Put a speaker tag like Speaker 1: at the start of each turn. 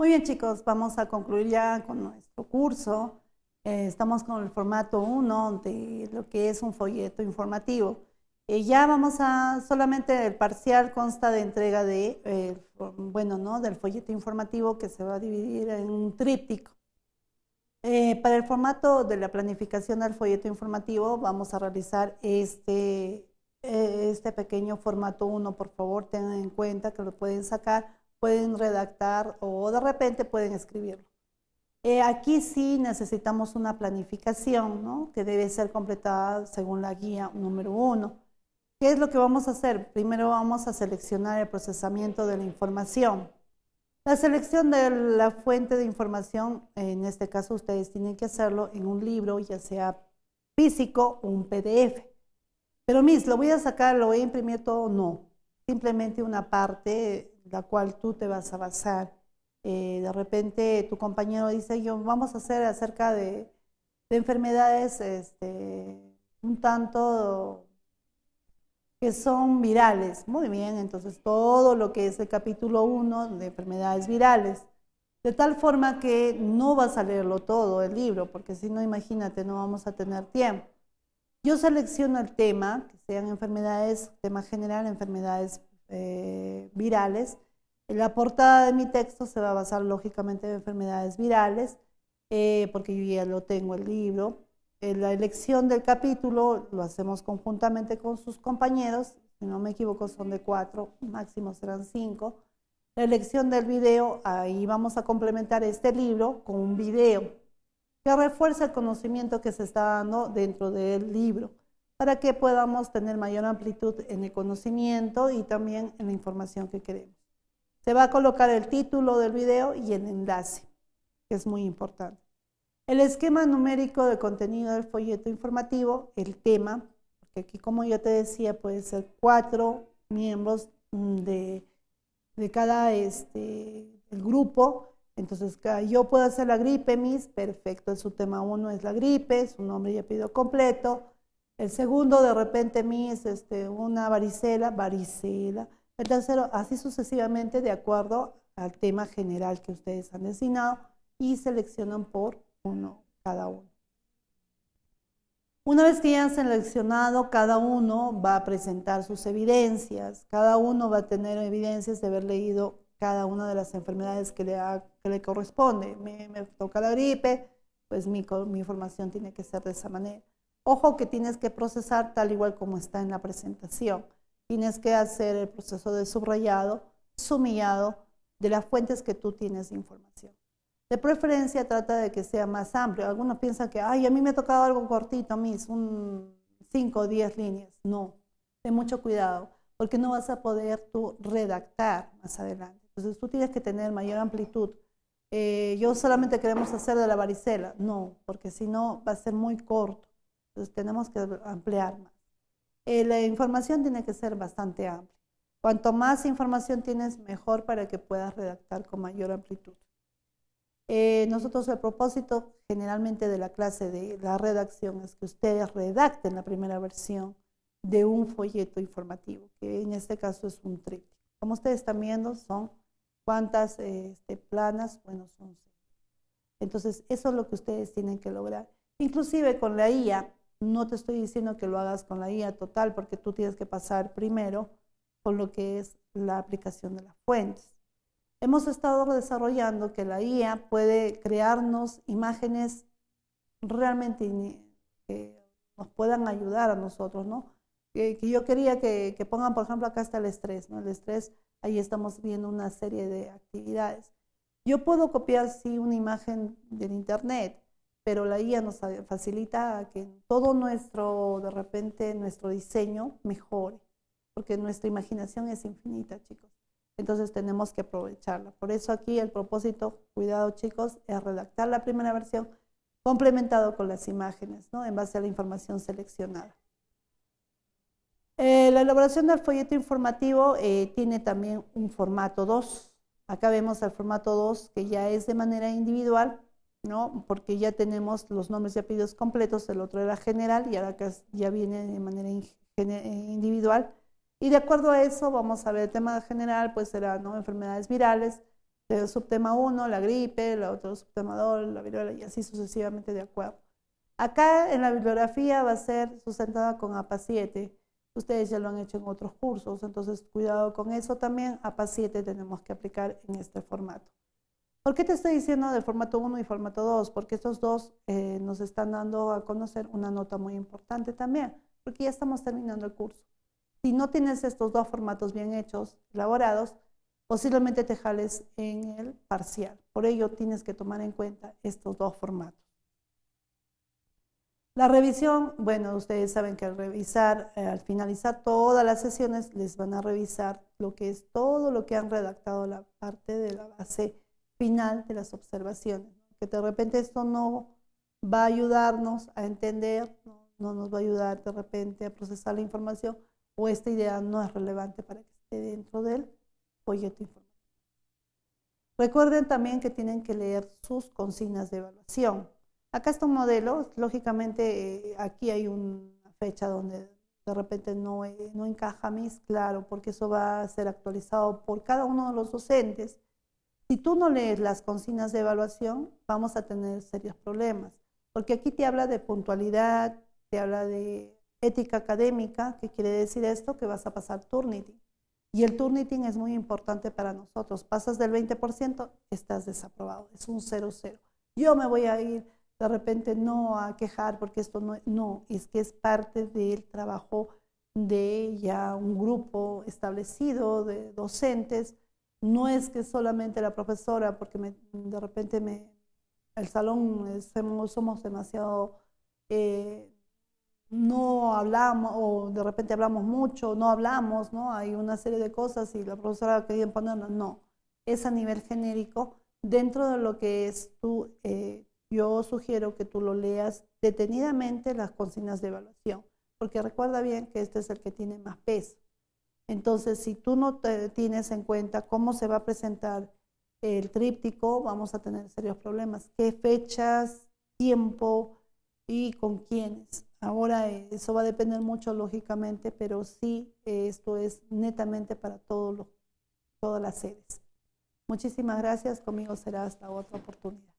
Speaker 1: Muy bien chicos, vamos a concluir ya con nuestro curso. Eh, estamos con el formato 1 de lo que es un folleto informativo. Eh, ya vamos a, solamente el parcial consta de entrega de, eh, bueno, ¿no? del folleto informativo que se va a dividir en un tríptico. para el formato de la planificación del folleto informativo vamos a realizar este, este pequeño formato 1. Por favor, tengan en cuenta que lo pueden sacar pueden redactar o de repente pueden escribirlo. Eh, aquí sí necesitamos una planificación, ¿no? Que debe ser completada según la guía número uno. ¿Qué es lo que vamos a hacer? Primero vamos a seleccionar el procesamiento de la información. La selección de la fuente de información, en este caso ustedes tienen que hacerlo en un libro, ya sea físico o un PDF. Pero mis, ¿lo voy a sacar, lo voy a imprimir todo? No. Simplemente una parte la cual tú te vas a basar. Eh, de repente tu compañero dice, yo vamos a hacer acerca de, enfermedades este, un tanto que son virales. Muy bien, entonces todo lo que es el capítulo 1 de enfermedades virales. De tal forma que no vas a leerlo todo el libro, porque si no, imagínate, no vamos a tener tiempo. Yo selecciono el tema, que sean enfermedades, tema general, enfermedades eh, virales. la portada de mi texto se va a basar lógicamente en enfermedades virales, eh, porque yo ya lo tengo el libro. la elección del capítulo lo hacemos conjuntamente con sus compañeros, si no me equivoco son de cuatro, máximo serán cinco. La elección del video, ahí vamos a complementar este libro con un video que refuerza el conocimiento que se está dando dentro del libro para que podamos tener mayor amplitud en el conocimiento y también en la información que queremos. Se va a colocar el título del video y el enlace, que es muy importante. El esquema numérico de contenido del folleto informativo, el tema, porque aquí como yo te decía puede ser cuatro miembros mm, de, cada este, grupo, entonces yo puedo hacer la gripe, mis, perfecto, es su tema uno es la gripe, su nombre y apellido completo, el segundo, de repente, mi es este, una varicela, varicela. El tercero, así sucesivamente, de acuerdo al tema general que ustedes han designado y seleccionan por uno cada uno. Una vez que hayan seleccionado, cada uno va a presentar sus evidencias. Cada uno va a tener evidencias de haber leído cada una de las enfermedades que le, corresponde. Me, toca la gripe, pues mi información tiene que ser de esa manera. Ojo que tienes que procesar tal igual como está en la presentación. Tienes que hacer el proceso de subrayado, sumillado de las fuentes que tú tienes de información. De preferencia trata de que sea más amplio. Algunos piensan que, ay, a mí me ha tocado algo cortito, a mí es un 5 o 10 líneas. No, ten mucho cuidado, porque no vas a poder tú redactar más adelante. Entonces tú tienes que tener mayor amplitud. Eh, yo solamente queremos hacer de la varicela. No, porque si no va a ser muy corto. Entonces tenemos que ampliar más. Eh, la información tiene que ser bastante amplia. Cuanto más información tienes, mejor para que puedas redactar con mayor amplitud. Eh, nosotros el propósito generalmente de la clase de la redacción es que ustedes redacten la primera versión de un folleto informativo, que en este caso es un tríptico. Como ustedes están viendo, son cuántas este, planas, bueno, son Entonces, eso es lo que ustedes tienen que lograr. Inclusive con la IA, no te estoy diciendo que lo hagas con la IA total, porque tú tienes que pasar primero con lo que es la aplicación de las fuentes. Hemos estado desarrollando que la IA puede crearnos imágenes realmente que nos puedan ayudar a nosotros, ¿no? Que, yo quería que, que, pongan, por ejemplo, acá está el estrés, ¿no? El estrés, ahí estamos viendo una serie de actividades. Yo puedo copiar, sí, una imagen del Internet, pero la guía nos facilita que todo nuestro, de repente, nuestro diseño mejore, porque nuestra imaginación es infinita, chicos. Entonces tenemos que aprovecharla. Por eso aquí el propósito, cuidado chicos, es redactar la primera versión complementado con las imágenes, ¿no? En base a la información seleccionada. Eh, la elaboración del folleto informativo eh, tiene también un formato 2. Acá vemos el formato 2 que ya es de manera individual ¿no? Porque ya tenemos los nombres y apellidos completos, el otro era general y ahora ya viene de manera eh, individual. Y de acuerdo a eso, vamos a ver el tema general, pues será ¿no? enfermedades virales, el subtema 1, la gripe, el otro subtema 2, la viruela y así sucesivamente de acuerdo. Acá en la bibliografía va a ser sustentada con APA 7. Ustedes ya lo han hecho en otros cursos, entonces cuidado con eso también. APA 7 tenemos que aplicar en este formato. ¿Por qué te estoy diciendo del formato 1 y formato 2? Porque estos dos eh, nos están dando a conocer una nota muy importante también, porque ya estamos terminando el curso. Si no tienes estos dos formatos bien hechos, elaborados, posiblemente te jales en el parcial. Por ello tienes que tomar en cuenta estos dos formatos. La revisión, bueno, ustedes saben que al revisar, eh, al finalizar todas las sesiones, les van a revisar lo que es todo lo que han redactado la parte de la base final de las observaciones, que de repente esto no va a ayudarnos a entender, no, nos va a ayudar de repente a procesar la información o esta idea no es relevante para que esté dentro del proyecto. informativo. Recuerden también que tienen que leer sus consignas de evaluación. Acá está un modelo, lógicamente eh, aquí hay una fecha donde de repente no, eh, no encaja MIS, claro, porque eso va a ser actualizado por cada uno de los docentes si tú no lees las consignas de evaluación, vamos a tener serios problemas, porque aquí te habla de puntualidad, te habla de ética académica, que quiere decir esto, que vas a pasar Turnitin. Y el Turnitin es muy importante para nosotros. Pasas del 20%, estás desaprobado, es un 0-0. Yo me voy a ir de repente no a quejar porque esto no, no, es que es parte del trabajo de ya un grupo establecido de docentes no es que solamente la profesora, porque de repente me, el salón somos demasiado, eh, no hablamos, o de repente hablamos mucho, no hablamos, ¿no? Hay una serie de cosas y la profesora quería ponernos, no. Es a nivel genérico, dentro de lo que es tú, eh, yo sugiero que tú lo leas detenidamente las consignas de evaluación, porque recuerda bien que este es el que tiene más peso. Entonces, si tú no tienes en cuenta cómo se va a presentar el tríptico, vamos a tener serios problemas. ¿Qué fechas, tiempo y con quiénes? Ahora eso va a depender mucho lógicamente, pero sí esto es netamente para todas las sedes. Muchísimas gracias. Conmigo será hasta otra oportunidad.